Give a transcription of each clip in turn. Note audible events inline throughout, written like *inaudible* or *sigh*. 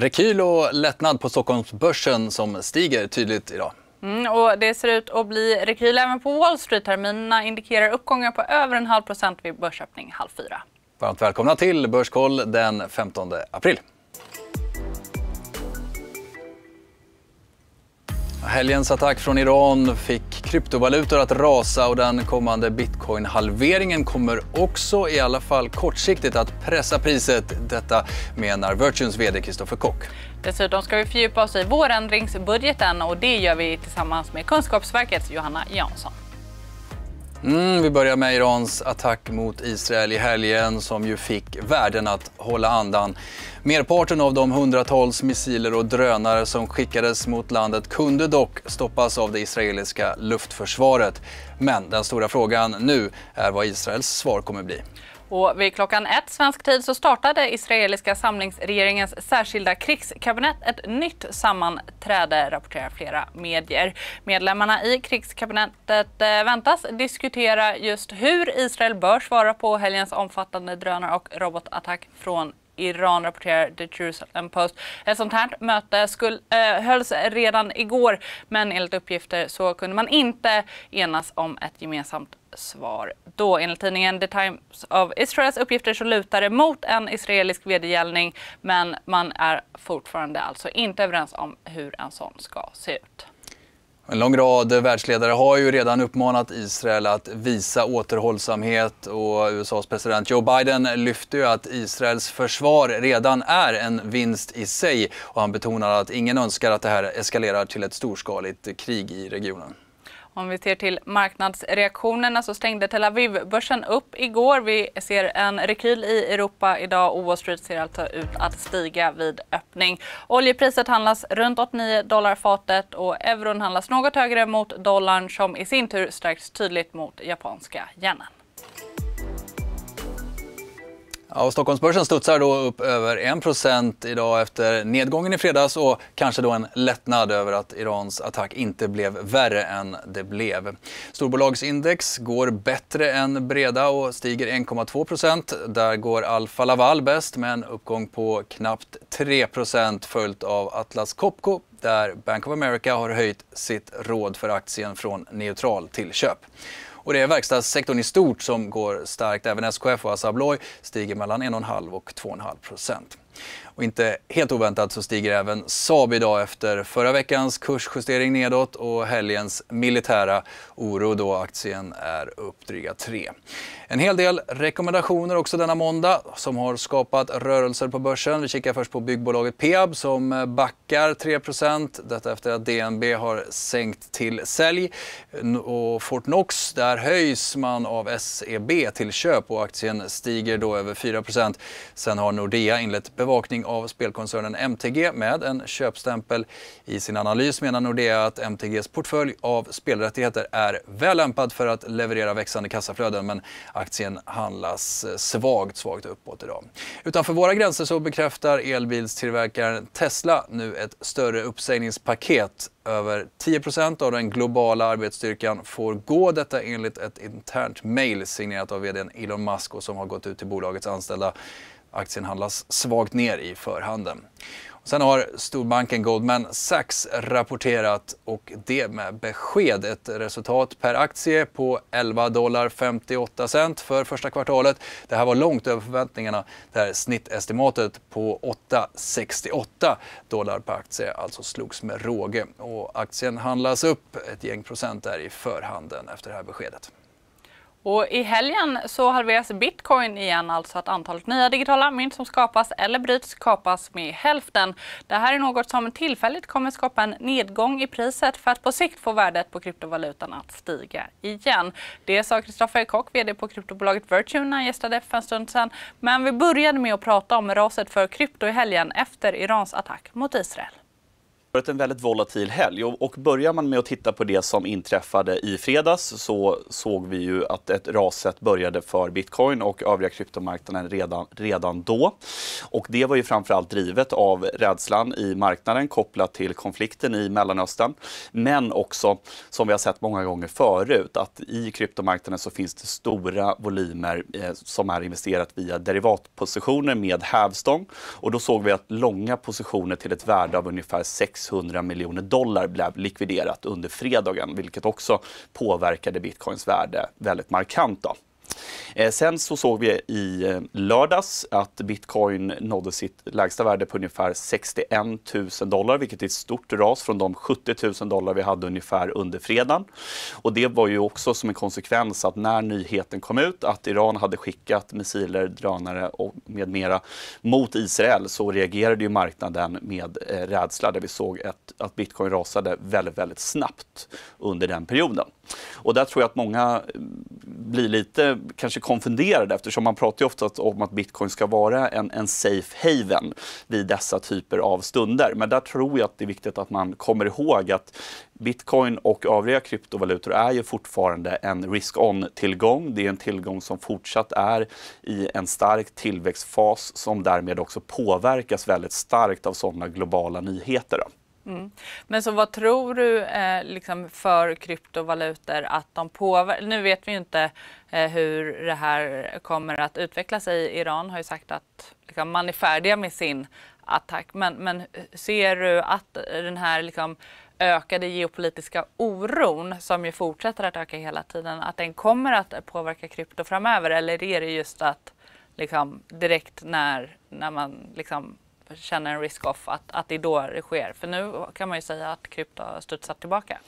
Rekyl och lättnad på Stockholmsbörsen som stiger tydligt idag. Mm, och det ser ut att bli rekyl även på Wall Street. Terminerna indikerar uppgångar på över en halv procent vid börsöppning halv fyra. Varmt välkomna till Börskoll den 15 april. Helgens attack från Iran fick kryptovalutor att rasa och den kommande bitcoin-halveringen kommer också, i alla fall kortsiktigt, att pressa priset. Detta menar Virtuns vd Kristoffer Kock. Dessutom ska vi fördjupa oss i vårändringsbudgeten och det gör vi tillsammans med Kunskapsverkets Johanna Jansson. Mm, vi börjar med Irans attack mot Israel i helgen som ju fick världen att hålla andan. Merparten av de hundratals missiler och drönare som skickades mot landet kunde dock stoppas av det israeliska luftförsvaret. Men den stora frågan nu är vad Israels svar kommer bli. Och vid klockan ett svensk tid så startade israeliska samlingsregeringens särskilda krigskabinett ett nytt sammanträde, rapporterar flera medier. Medlemmarna i krigskabinettet eh, väntas diskutera just hur Israel bör svara på helgens omfattande drönar och robotattack från Iran rapporterar The Jerusalem Post. Ett sånt här möte skulle, eh, hölls redan igår men enligt uppgifter så kunde man inte enas om ett gemensamt svar då. Enligt tidningen The Times of Israels uppgifter så lutar det mot en israelisk vedergällning men man är fortfarande alltså inte överens om hur en sån ska se ut. En lång rad världsledare har ju redan uppmanat Israel att visa återhållsamhet och USAs president Joe Biden lyfte ju att Israels försvar redan är en vinst i sig och han betonar att ingen önskar att det här eskalerar till ett storskaligt krig i regionen. Om vi ser till marknadsreaktionerna så stängde Tel Aviv-börsen upp igår. Vi ser en rekyl i Europa idag och Wall Street ser alltså ut att stiga vid öppning. Oljepriset handlas runt 89 dollar fatet och euron handlas något högre mot dollarn som i sin tur stärks tydligt mot japanska yenen. Ja, och Stockholmsbörsen studsar då upp över 1 idag efter nedgången i fredags och kanske då en lättnad över att Irans attack inte blev värre än det blev. Storbolagsindex går bättre än breda och stiger 1,2 Där går Alfa Laval bäst med en uppgång på knappt 3 följt av Atlas Copco där Bank of America har höjt sitt råd för aktien från neutral till köp. Och det är verkstadssektorn i stort som går starkt. Även SKF och Assa Abloy stiger mellan 1,5 och 2,5 procent. Och inte helt oväntat så stiger även Saab idag efter förra veckans kursjustering nedåt och helgens militära oro då aktien är upp dryga 3. En hel del rekommendationer också denna måndag som har skapat rörelser på börsen. Vi kikar först på byggbolaget Peab som backar 3 detta efter att DNB har sänkt till sälj. Och Fortnox, där höjs man av SEB till köp och aktien stiger då över 4 Sen har Nordea inlett bevakning av spelkoncernen MTG med en köpstämpel. I sin analys menar Nordea att MTGs portfölj av spelrättigheter är väl lämpad för att leverera växande kassaflöden men aktien handlas svagt, svagt uppåt idag. Utanför våra gränser så bekräftar elbilstillverkaren Tesla nu ett större uppsägningspaket över 10 av den globala arbetsstyrkan får gå. Detta enligt ett internt mejl signerat av vd Elon Musk och som har gått ut till bolagets anställda Aktien handlas svagt ner i förhanden. Sen har storbanken Goldman Sachs rapporterat och det med besked. Ett resultat per aktie på 11,58 dollar för första kvartalet. Det här var långt över förväntningarna där snittestimatet på 8,68 dollar per aktie alltså slogs med råge. Och aktien handlas upp ett gäng procent där i förhanden efter det här beskedet. Och I helgen så halveras bitcoin igen, alltså att antalet nya digitala mynt som skapas eller bryts kapas med hälften. Det här är något som tillfälligt kommer skapa en nedgång i priset för att på sikt få värdet på kryptovalutan att stiga igen. Det sa Kristoffer Kock, VD på kryptobolaget Virtue när han gästade för en stund sedan. Men vi började med att prata om raset för krypto i helgen efter Irans attack mot Israel. Det har varit en väldigt volatil helg och börjar man med att titta på det som inträffade i fredags så såg vi ju att ett raset började för bitcoin och övriga kryptomarknaden redan, redan då. Och det var ju framförallt drivet av rädslan i marknaden kopplat till konflikten i Mellanöstern. Men också, som vi har sett många gånger förut, att i kryptomarknaden så finns det stora volymer eh, som är investerat via derivatpositioner med hävstång. Och då såg vi att långa positioner till ett värde av ungefär 6 600 miljoner dollar blev likviderat under fredagen vilket också påverkade bitcoins värde väldigt markant. Då. Eh, sen så såg vi i eh, lördags att bitcoin nådde sitt lägsta värde på ungefär 61 000 dollar, vilket är ett stort ras från de 70 000 dollar vi hade ungefär under fredagen. Och det var ju också som en konsekvens att när nyheten kom ut att Iran hade skickat missiler, drönare och med mera mot Israel så reagerade ju marknaden med eh, rädsla där vi såg ett, att bitcoin rasade väldigt, väldigt snabbt under den perioden. Och där tror jag att många eh, blir lite kanske konfunderade eftersom man pratar ju ofta om att bitcoin ska vara en, en safe haven vid dessa typer av stunder. Men där tror jag att det är viktigt att man kommer ihåg att Bitcoin och övriga kryptovalutor är ju fortfarande en risk-on-tillgång. Det är en tillgång som fortsatt är i en stark tillväxtfas som därmed också påverkas väldigt starkt av sådana globala nyheter. Då. Mm. Men så vad tror du eh, liksom för kryptovalutor att de påverkar? Nu vet vi ju inte eh, hur det här kommer att utveckla sig. Iran har ju sagt att liksom, man är färdiga med sin attack. Men, men ser du att den här liksom, ökade geopolitiska oron som ju fortsätter att öka hela tiden, att den kommer att påverka krypto framöver? Eller är det just att liksom, direkt när, när man liksom, känner en risk-off, att, att det är då det sker? För nu kan man ju säga att krypto har studsat tillbaka.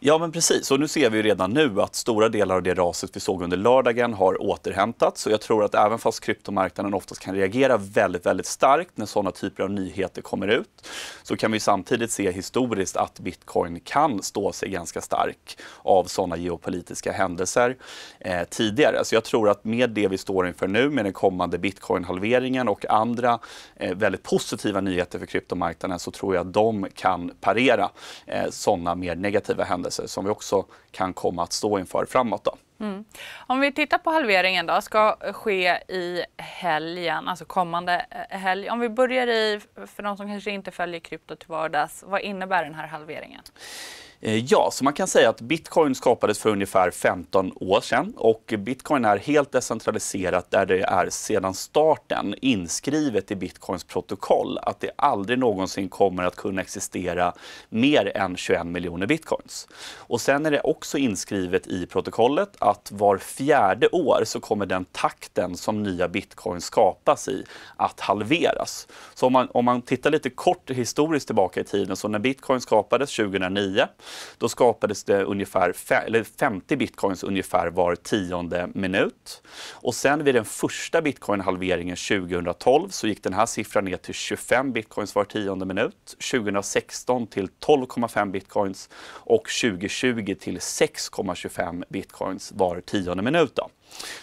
Ja men precis, och nu ser vi ju redan nu att stora delar av det raset vi såg under lördagen har återhämtats. Och jag tror att även fast kryptomarknaden oftast kan reagera väldigt, väldigt starkt när sådana typer av nyheter kommer ut, så kan vi samtidigt se historiskt att bitcoin kan stå sig ganska stark av sådana geopolitiska händelser eh, tidigare. Så jag tror att med det vi står inför nu, med den kommande bitcoin-halveringen och andra eh, väldigt positiva positiva nyheter för kryptomarknaden så tror jag att de kan parera eh, sådana mer negativa händelser som vi också kan komma att stå inför framåt. Då. Mm. Om vi tittar på halveringen då, ska ske i helgen, alltså kommande eh, helg. Om vi börjar i, för de som kanske inte följer krypto till vardags, vad innebär den här halveringen? Eh, ja, så man kan säga att bitcoin skapades för ungefär 15 år sedan och bitcoin är helt decentraliserat där det är sedan starten inskrivet i bitcoins protokoll att det aldrig någonsin kommer att kunna existera mer än 21 miljoner bitcoins. Och sen är det också inskrivet i protokollet att var fjärde år så kommer den takten som nya bitcoins skapas i att halveras. Så om man, om man tittar lite kort historiskt tillbaka i tiden, så när bitcoin skapades 2009 då skapades det ungefär eller 50 bitcoins ungefär var tionde minut. Och sen vid den första bitcoin-halveringen 2012 så gick den här siffran ner till 25 bitcoins var tionde minut. 2016 till 12,5 bitcoins och 2020 till 6,25 bitcoins var tionde minut. Då.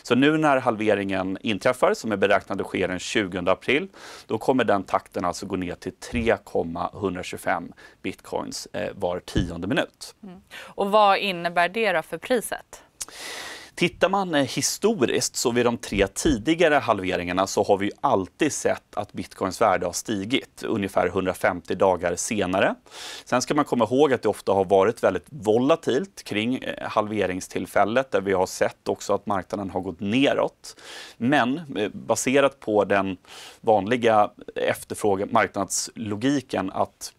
Så nu när halveringen inträffar, som är beräknad att ske den 20 april, då kommer den takten alltså gå ner till 3,125 bitcoins eh, var tionde minut. Mm. Och vad innebär det då för priset? Tittar man eh, historiskt så vid de tre tidigare halveringarna så har vi ju alltid sett att bitcoins värde har stigit ungefär 150 dagar senare. Sen ska man komma ihåg att det ofta har varit väldigt volatilt kring eh, halveringstillfället där vi har sett också att marknaden har gått neråt. Men eh, baserat på den vanliga efterfrågemarknadslogiken att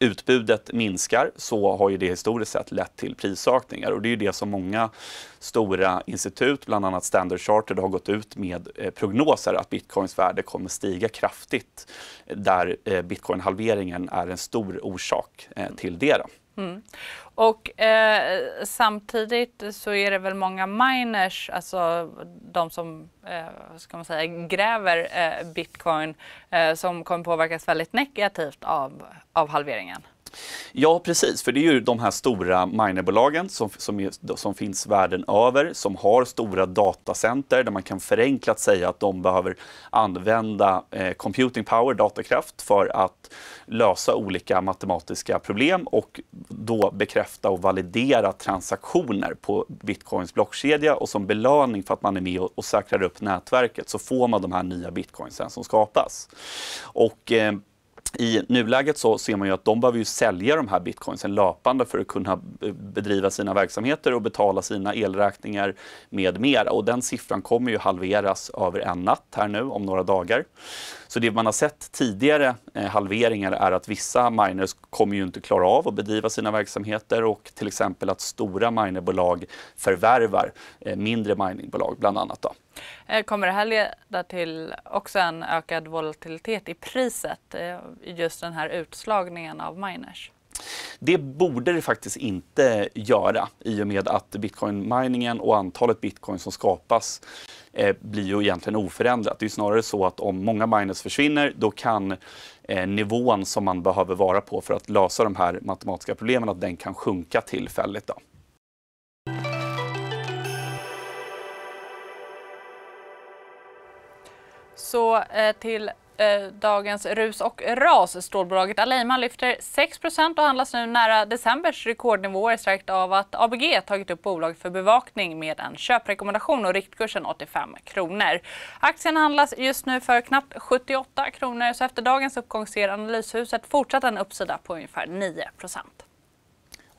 utbudet minskar så har ju det historiskt sett lett till prisökningar och det är ju det som många stora institut, bland annat Standard Chartered, har gått ut med eh, prognoser att bitcoins värde kommer stiga kraftigt där eh, bitcoin-halveringen är en stor orsak eh, till det. Då. Mm. Och eh, samtidigt så är det väl många miners, alltså de som eh, ska man säga, gräver eh, bitcoin, eh, som kommer påverkas väldigt negativt av, av halveringen. Ja, precis. För det är ju de här stora minerbolagen som, som, är, som finns världen över, som har stora datacenter där man kan förenklat säga att de behöver använda eh, computing power, datakraft, för att lösa olika matematiska problem och då bekräfta och validera transaktioner på bitcoins blockkedja och som belöning för att man är med och, och säkrar upp nätverket så får man de här nya bitcoinsen som skapas. Och, eh, i nuläget så ser man ju att de behöver ju sälja de här bitcoinsen löpande för att kunna bedriva sina verksamheter och betala sina elräkningar med mera. Och den siffran kommer ju halveras över en natt här nu om några dagar. Så det man har sett tidigare eh, halveringar är att vissa miners kommer ju inte klara av att bedriva sina verksamheter och till exempel att stora minerbolag förvärvar eh, mindre miningbolag bland annat. Då. Eh, kommer det här leda till också en ökad volatilitet i priset? Eh, just den här utslagningen av miners? Det borde det faktiskt inte göra i och med att bitcoin-miningen och antalet bitcoin som skapas eh, blir ju egentligen oförändrat. Det är snarare så att om många miners försvinner då kan eh, nivån som man behöver vara på för att lösa de här matematiska problemen att den kan sjunka tillfälligt. Då. Så eh, till Eh, dagens rus och ras. Stålbolaget Alleima lyfter 6 och handlas nu nära decembers rekordnivåer stärkt av att ABG tagit upp bolaget för bevakning med en köprekommendation och riktkursen 85 kronor. Aktien handlas just nu för knappt 78 kronor så efter dagens uppgång ser analyshuset fortsatt en uppsida på ungefär 9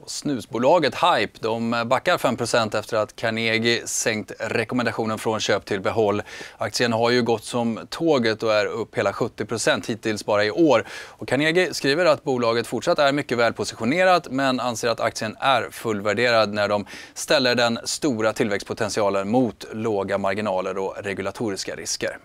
Snusbolaget Hype de backar 5 efter att Carnegie sänkt rekommendationen från köp till behåll. Aktien har ju gått som tåget och är upp hela 70 hittills bara i år. Och Carnegie skriver att bolaget fortsatt är mycket välpositionerat men anser att aktien är fullvärderad när de ställer den stora tillväxtpotentialen mot låga marginaler och regulatoriska risker.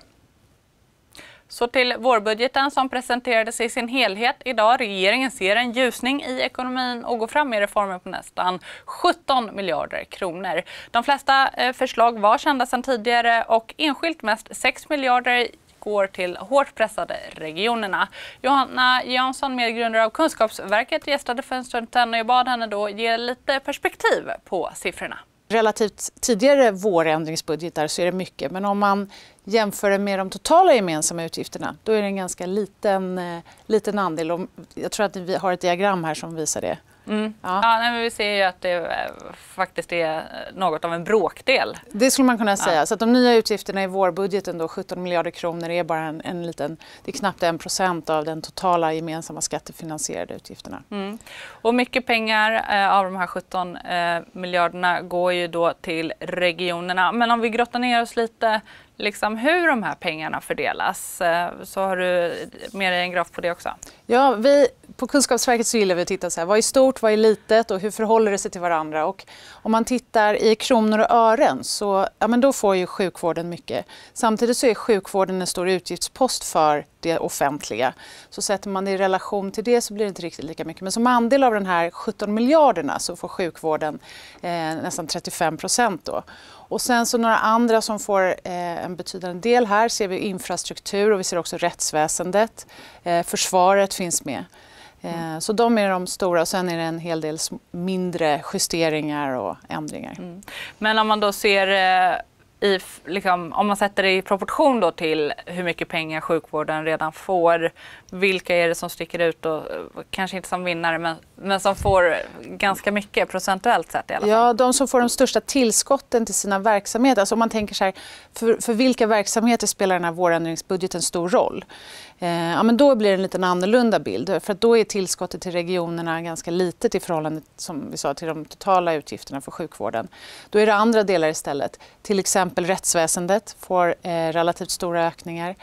Så till vårbudgeten som presenterades i sin helhet idag. Regeringen ser en ljusning i ekonomin och går fram med reformer på nästan 17 miljarder kronor. De flesta eh, förslag var kända sedan tidigare och enskilt mest 6 miljarder går till hårt pressade regionerna. Johanna Jansson, medgrundare av Kunskapsverket, gästade för en stund sedan och jag bad henne då ge lite perspektiv på siffrorna relativt tidigare vårändringsbudgetar så är det mycket. Men om man jämför det med de totala gemensamma utgifterna då är det en ganska liten, eh, liten andel. Jag tror att vi har ett diagram här som visar det. Mm. Ja. Ja, men vi ser ju att det eh, faktiskt är något av en bråkdel. Det skulle man kunna säga. Ja. Så att de nya utgifterna i vårbudgeten, 17 miljarder kronor, är bara en, en liten... Det är knappt en procent av den totala gemensamma skattefinansierade utgifterna. Mm. Och mycket pengar eh, av de här 17 eh, miljarderna går ju då till regionerna. Men om vi grottar ner oss lite liksom hur de här pengarna fördelas. Eh, så har du med dig en graf på det också. Ja, vi på Kunskapsverket så gillar vi att titta så här, vad är stort, vad är litet och hur förhåller det sig till varandra? Och om man tittar i kronor och ören så ja, men då får ju sjukvården mycket. Samtidigt så är sjukvården en stor utgiftspost för det offentliga. Så sätter man det i relation till det så blir det inte riktigt lika mycket. Men som andel av de här 17 miljarderna så får sjukvården eh, nästan 35 procent då. Och sen så några andra som får eh, en betydande del här ser vi infrastruktur och vi ser också rättsväsendet. Eh, försvaret finns med. Eh, mm. Så de är de stora och sen är det en hel del mindre justeringar och ändringar. Mm. Men om man då ser eh, i, liksom, om man sätter det i proportion då till hur mycket pengar sjukvården redan får, vilka är det som sticker ut och eh, kanske inte som vinnare men, men som får ganska mycket procentuellt sett i alla fall? Ja, de som får de största tillskotten till sina verksamheter. Alltså om man tänker så här, för, för vilka verksamheter spelar den här vårändringsbudgeten stor roll? Eh, ja, men då blir det en lite annorlunda bild. För då är tillskottet till regionerna ganska litet i förhållande som vi sa, till de totala utgifterna för sjukvården. Då är det andra delar istället. Till exempel rättsväsendet får eh, relativt stora ökningar.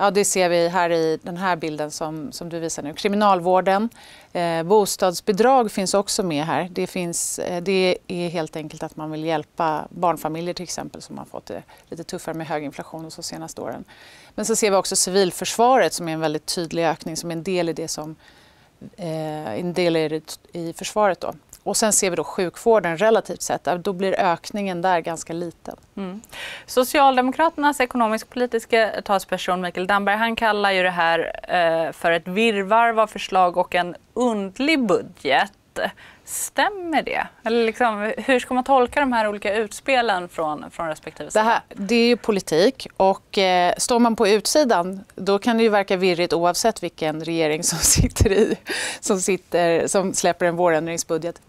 Ja, det ser vi här i den här bilden som, som du visar nu. Kriminalvården, eh, bostadsbidrag finns också med här. Det, finns, eh, det är helt enkelt att man vill hjälpa barnfamiljer till exempel som har fått det lite tuffare med hög inflation de senaste åren. Men så ser vi också civilförsvaret som är en väldigt tydlig ökning som är en del i det som eh, en del i, försvaret. Då. Och sen ser vi då sjukvården relativt sett, då blir ökningen där ganska liten. Mm. Socialdemokraternas ekonomisk-politiska talsperson Mikael Damberg, han kallar ju det här eh, för ett virrvarr av förslag och en undlig budget. Stämmer det? Eller liksom, hur ska man tolka de här olika utspelen från, från respektive sida? Det, här, det är ju politik. och eh, Står man på utsidan då kan det ju verka virrigt oavsett vilken regering som *laughs* sitter i som, sitter, som släpper en vårändringsbudget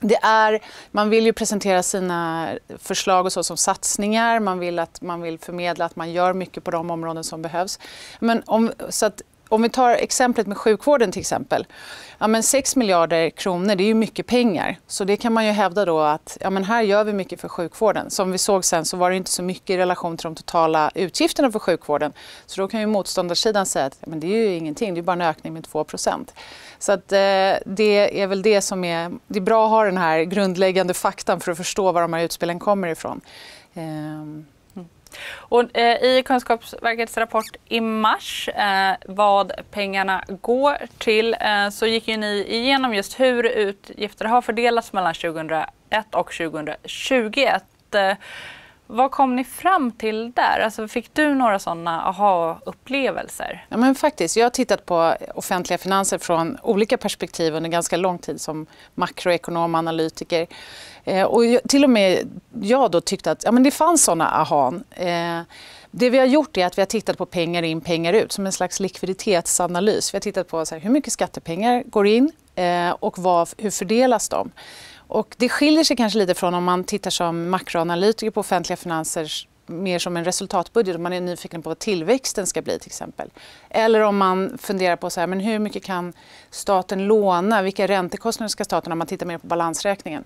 det är, man vill ju presentera sina förslag och så som satsningar. Man vill, att, man vill förmedla att man gör mycket på de områden som behövs. Men om, så att om vi tar exemplet med sjukvården till exempel. Ja, men 6 miljarder kronor, det är ju mycket pengar. Så det kan man ju hävda då att ja, men här gör vi mycket för sjukvården. Som vi såg sen så var det inte så mycket i relation till de totala utgifterna för sjukvården. Så då kan ju motståndarsidan säga att ja, men det är ju ingenting, det är bara en ökning med 2 Så att, eh, det är väl det som är, det är bra att ha den här grundläggande faktan för att förstå var de här utspelen kommer ifrån. Eh, och, eh, I Kunskapsverkets rapport i mars, eh, vad pengarna går till, eh, så gick ju ni igenom just hur utgifter har fördelats mellan 2001 och 2021. Vad kom ni fram till där? Alltså, fick du några såna aha-upplevelser? Ja, men faktiskt, jag har tittat på offentliga finanser från olika perspektiv under ganska lång tid som makroekonom och analytiker. Eh, och till och med jag då tyckte att ja, men det fanns såna aha. Eh, det vi har gjort är att vi har tittat på pengar in, pengar ut som en slags likviditetsanalys. Vi har tittat på så här, hur mycket skattepengar går in eh, och vad, hur fördelas de? Och det skiljer sig kanske lite från om man tittar som makroanalytiker på offentliga finanser mer som en resultatbudget om man är nyfiken på vad tillväxten ska bli till exempel. Eller om man funderar på så här, men hur mycket kan staten låna, vilka räntekostnader ska staten ha om man tittar mer på balansräkningen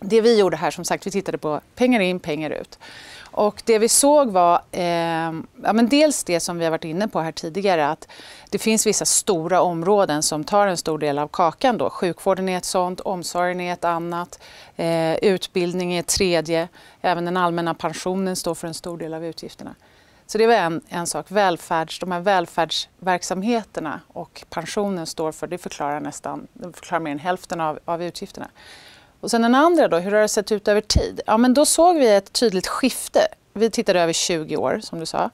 det vi gjorde här, som sagt, vi tittade på pengar in, pengar ut. Och det vi såg var eh, ja, men dels det som vi har varit inne på här tidigare att det finns vissa stora områden som tar en stor del av kakan. Då. Sjukvården är ett sånt, omsorgen är ett annat, eh, utbildning är ett tredje. Även den allmänna pensionen står för en stor del av utgifterna. Så det var en, en sak. Välfärds, de här välfärdsverksamheterna och pensionen står för, det förklarar nästan det förklarar mer än hälften av, av utgifterna. Och sen den andra då, hur har det sett ut över tid? Ja, men då såg vi ett tydligt skifte. Vi tittade över 20 år, som du sa.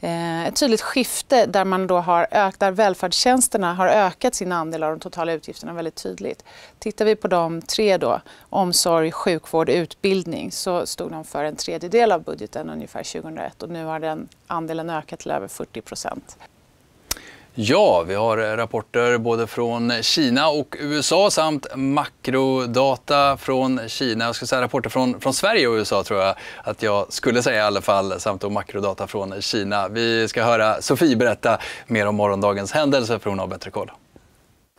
Eh, ett tydligt skifte där, man då har ökt, där välfärdstjänsterna har ökat sin andel av de totala utgifterna väldigt tydligt. Tittar vi på de tre då, omsorg, sjukvård, utbildning, så stod de för en tredjedel av budgeten ungefär 2001 och nu har den andelen ökat till över 40 procent. Ja, vi har eh, rapporter både från Kina och USA samt makrodata från Kina. Jag skulle säga rapporter från, från Sverige och USA tror jag att jag skulle säga i alla fall samt makrodata från Kina. Vi ska höra Sofie berätta mer om morgondagens händelser för hon har bättre koll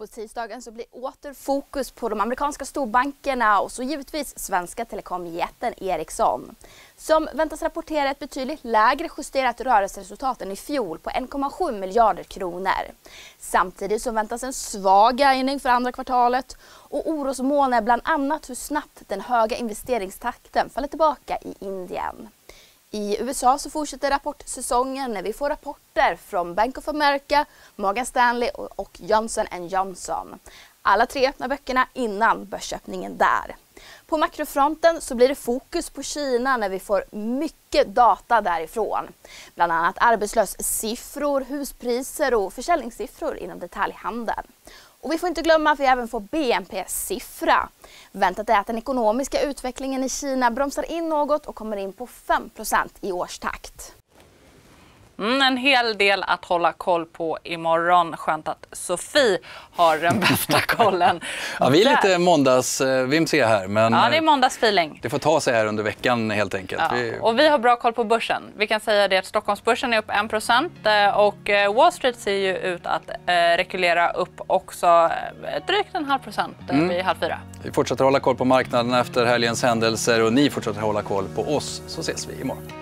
på tisdagen så blir åter fokus på de amerikanska storbankerna och så givetvis svenska telekomjätten Ericsson som väntas rapportera ett betydligt lägre justerat rörelseresultat än i fjol på 1,7 miljarder kronor. Samtidigt så väntas en svag guidning för andra kvartalet och orosmoln är bland annat hur snabbt den höga investeringstakten faller tillbaka i Indien. I USA så fortsätter rapportsäsongen när vi får rapporter från Bank of America, Morgan Stanley och Johnson Johnson. Alla tre öppnar böckerna innan börsöppningen där. På makrofronten så blir det fokus på Kina när vi får mycket data därifrån. Bland annat arbetslöshetssiffror, huspriser och försäljningssiffror inom detaljhandeln. Och vi får inte glömma att vi även får BNP-siffra. Väntat är att den ekonomiska utvecklingen i Kina bromsar in något och kommer in på 5 i årstakt. Mm, en hel del att hålla koll på imorgon. Skönt att Sofie har den *laughs* bästa kollen. ja, vi är lite måndagsvimsiga eh, här. Men ja, det är eh, måndagsfeeling. Det får ta sig här under veckan helt enkelt. Ja. Vi... Och vi har bra koll på börsen. Vi kan säga det att Stockholmsbörsen är upp 1 eh, och Wall Street ser ju ut att rekylera upp också drygt en halv procent mm. vid halv fyra. Vi fortsätter hålla koll på marknaden efter helgens händelser och ni fortsätter hålla koll på oss så ses vi imorgon.